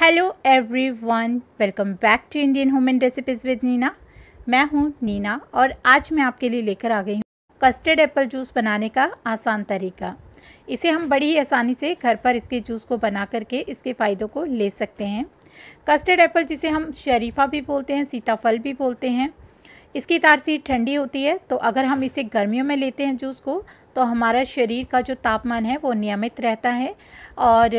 hello everyone welcome back to Indian home recipes with Neena मैं हूं नीना और आज मैं आपके लिए लेकर आ गई हूं कस्टर्ड एप्पल जूस बनाने का आसान तरीका इसे हम बड़ी ही आसानी से घर पर इसके जूस को बना करके इसके फ़ायदों को ले सकते हैं कस्टर्ड एप्पल जिसे हम शरीफा भी बोलते हैं सीताफल भी बोलते हैं इसकी तारसी ठंडी होती है तो अगर हम इसे गर्मियों में लेते हैं जूस को तो हमारा शरीर का जो तापमान है वो नियमित रहता है और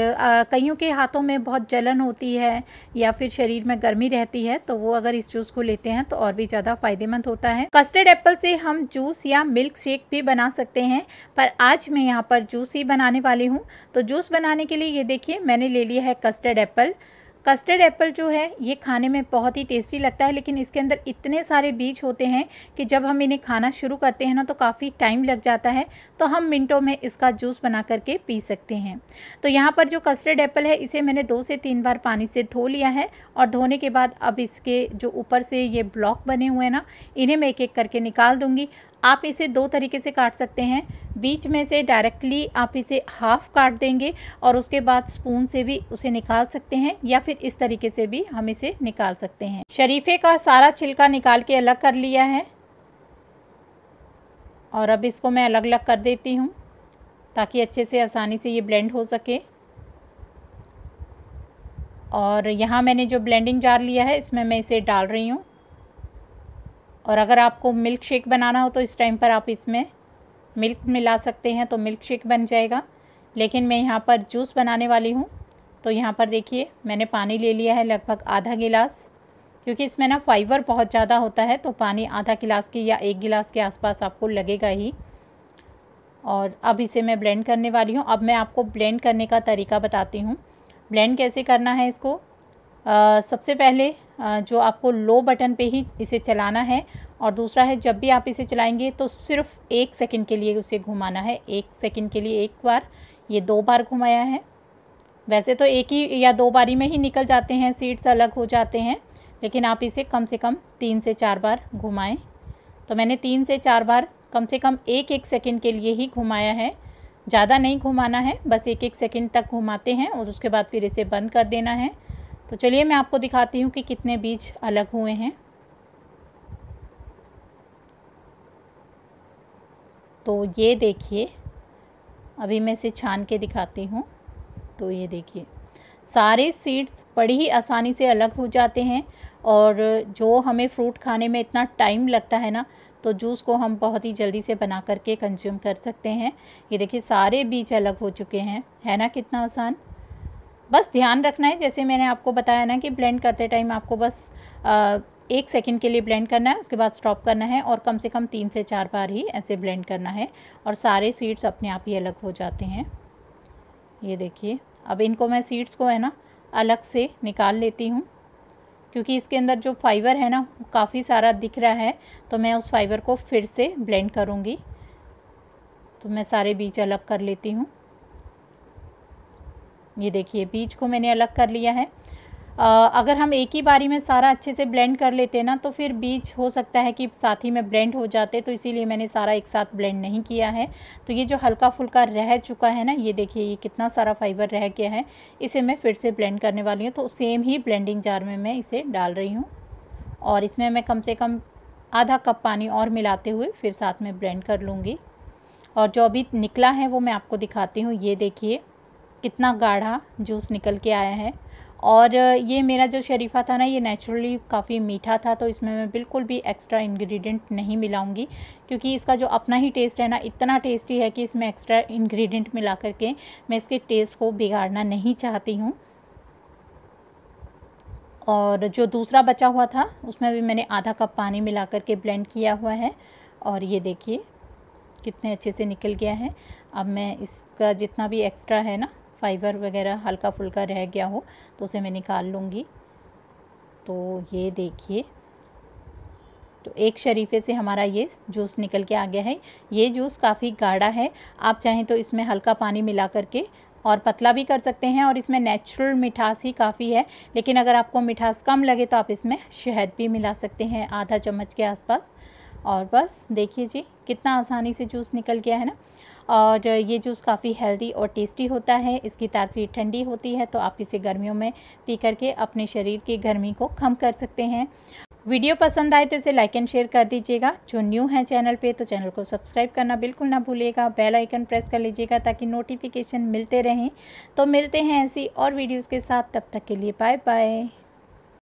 कईयों के हाथों में बहुत जलन होती है या फिर शरीर में गर्मी रहती है तो वो अगर इस जूस को लेते हैं तो और भी ज़्यादा फ़ायदेमंद होता है कस्टर्ड एप्पल से हम जूस या मिल्क शेक भी बना सकते हैं पर आज मैं यहाँ पर जूस ही बनाने वाली हूँ तो जूस बनाने के लिए ये देखिए मैंने ले लिया है कस्टर्ड एप्पल कस्टर्ड एप्पल जो है ये खाने में बहुत ही टेस्टी लगता है लेकिन इसके अंदर इतने सारे बीज होते हैं कि जब हम इन्हें खाना शुरू करते हैं ना तो काफ़ी टाइम लग जाता है तो हम मिनटों में इसका जूस बना करके पी सकते हैं तो यहाँ पर जो कस्टर्ड एप्पल है इसे मैंने दो से तीन बार पानी से धो लिया है और धोने के बाद अब इसके जो ऊपर से ये ब्लॉक बने हुए हैं ना इन्हें मैं एक एक करके निकाल दूँगी आप इसे दो तरीके से काट सकते हैं बीच में से डायरेक्टली आप इसे हाफ़ काट देंगे और उसके बाद स्पून से भी उसे निकाल सकते हैं या फिर इस तरीके से भी हम इसे निकाल सकते हैं शरीफे का सारा छिलका निकाल के अलग कर लिया है और अब इसको मैं अलग अलग कर देती हूँ ताकि अच्छे से आसानी से ये ब्लेंड हो सके और यहाँ मैंने जो ब्लेंडिंग जार लिया है इसमें मैं इसे डाल रही हूँ और अगर आपको मिल्क शेक बनाना हो तो इस टाइम पर आप इसमें मिल्क मिला सकते हैं तो मिल्क शेक बन जाएगा लेकिन मैं यहाँ पर जूस बनाने वाली हूँ तो यहाँ पर देखिए मैंने पानी ले लिया है लगभग आधा गिलास क्योंकि इसमें ना फाइबर बहुत ज़्यादा होता है तो पानी आधा गिलास के या एक गिलास के आसपास आपको लगेगा ही और अब इसे मैं ब्लेंड करने वाली हूँ अब मैं आपको ब्लेंड करने का तरीका बताती हूँ ब्लेंड कैसे करना है इसको आ, सबसे पहले जो आपको लो बटन पे ही इसे चलाना है और दूसरा है जब भी आप इसे चलाएंगे तो सिर्फ एक सेकंड के लिए उसे घुमाना है एक सेकंड के लिए एक बार ये दो बार घुमाया है वैसे तो एक ही या दो बारी में ही निकल जाते हैं सीट्स अलग हो जाते हैं लेकिन आप इसे कम से कम तीन से चार बार घुमाएँ तो मैंने तीन से चार बार कम से कम एक एक सेकेंड के लिए ही घुमाया है ज़्यादा नहीं घुमाना है बस एक एक सेकंड तक घुमाते हैं और उसके बाद फिर इसे बंद कर देना है तो चलिए मैं आपको दिखाती हूँ कि कितने बीज अलग हुए हैं तो ये देखिए अभी मैं इसे छान के दिखाती हूँ तो ये देखिए सारे सीड्स बड़ी ही आसानी से अलग हो जाते हैं और जो हमें फ्रूट खाने में इतना टाइम लगता है ना तो जूस को हम बहुत ही जल्दी से बना करके कंज्यूम कर सकते हैं ये देखिए सारे बीज अलग हो चुके हैं है ना कितना आसान बस ध्यान रखना है जैसे मैंने आपको बताया ना कि ब्लेंड करते टाइम आपको बस आ, एक सेकंड के लिए ब्लेंड करना है उसके बाद स्टॉप करना है और कम से कम तीन से चार बार ही ऐसे ब्लेंड करना है और सारे सीड्स अपने आप ही अलग हो जाते हैं ये देखिए अब इनको मैं सीड्स को है ना अलग से निकाल लेती हूँ क्योंकि इसके अंदर जो फाइबर है ना काफ़ी सारा दिख रहा है तो मैं उस फाइबर को फिर से ब्लेंड करूँगी तो मैं सारे बीज अलग कर लेती हूँ ये देखिए बीज को मैंने अलग कर लिया है अगर हम एक ही बारी में सारा अच्छे से ब्लेंड कर लेते ना तो फिर बीज हो सकता है कि साथ ही में ब्लेंड हो जाते तो इसीलिए मैंने सारा एक साथ ब्लेंड नहीं किया है तो ये जो हल्का फुल्का रह चुका है ना ये देखिए ये कितना सारा फाइबर रह गया है इसे मैं फिर से ब्लेंड करने वाली हूँ तो सेम ही ब्लेंडिंग जार में मैं इसे डाल रही हूँ और इसमें मैं कम से कम आधा कप पानी और मिलाते हुए फिर साथ में ब्लेंड कर लूँगी और जो अभी निकला है वो मैं आपको दिखाती हूँ ये देखिए कितना गाढ़ा जूस निकल के आया है और ये मेरा जो शरीफा था ना ये नेचुरली काफ़ी मीठा था तो इसमें मैं बिल्कुल भी एक्स्ट्रा इंग्रेडिएंट नहीं मिलाऊंगी क्योंकि इसका जो अपना ही टेस्ट है ना इतना टेस्टी है कि इसमें एक्स्ट्रा इंग्रेडिएंट मिला करके मैं इसके टेस्ट को बिगाड़ना नहीं चाहती हूँ और जो दूसरा बचा हुआ था उसमें भी मैंने आधा कप पानी मिला करके ब्लेंड किया हुआ है और ये देखिए कितने अच्छे से निकल गया है अब मैं इसका जितना भी एक्स्ट्रा है ना फाइबर वगैरह हल्का फुल्का रह गया हो तो उसे मैं निकाल लूँगी तो ये देखिए तो एक शरीफे से हमारा ये जूस निकल के आ गया है ये जूस काफ़ी गाढ़ा है आप चाहें तो इसमें हल्का पानी मिला करके और पतला भी कर सकते हैं और इसमें नेचुरल मिठास ही काफ़ी है लेकिन अगर आपको मिठास कम लगे तो आप इसमें शहद भी मिला सकते हैं आधा चम्मच के आसपास और बस देखिए जी कितना आसानी से जूस निकल गया है ना और ये जूस काफ़ी हेल्दी और टेस्टी होता है इसकी तासीर ठंडी होती है तो आप इसे गर्मियों में पी करके अपने शरीर की गर्मी को कम कर सकते हैं वीडियो पसंद आए तो इसे लाइक एंड शेयर कर दीजिएगा जो न्यू है चैनल पे तो चैनल को सब्सक्राइब करना बिल्कुल ना भूलिएगा बेल आइकन प्रेस कर लीजिएगा ताकि नोटिफिकेशन मिलते रहें तो मिलते हैं ऐसी और वीडियोज़ के साथ तब तक के लिए बाय बाय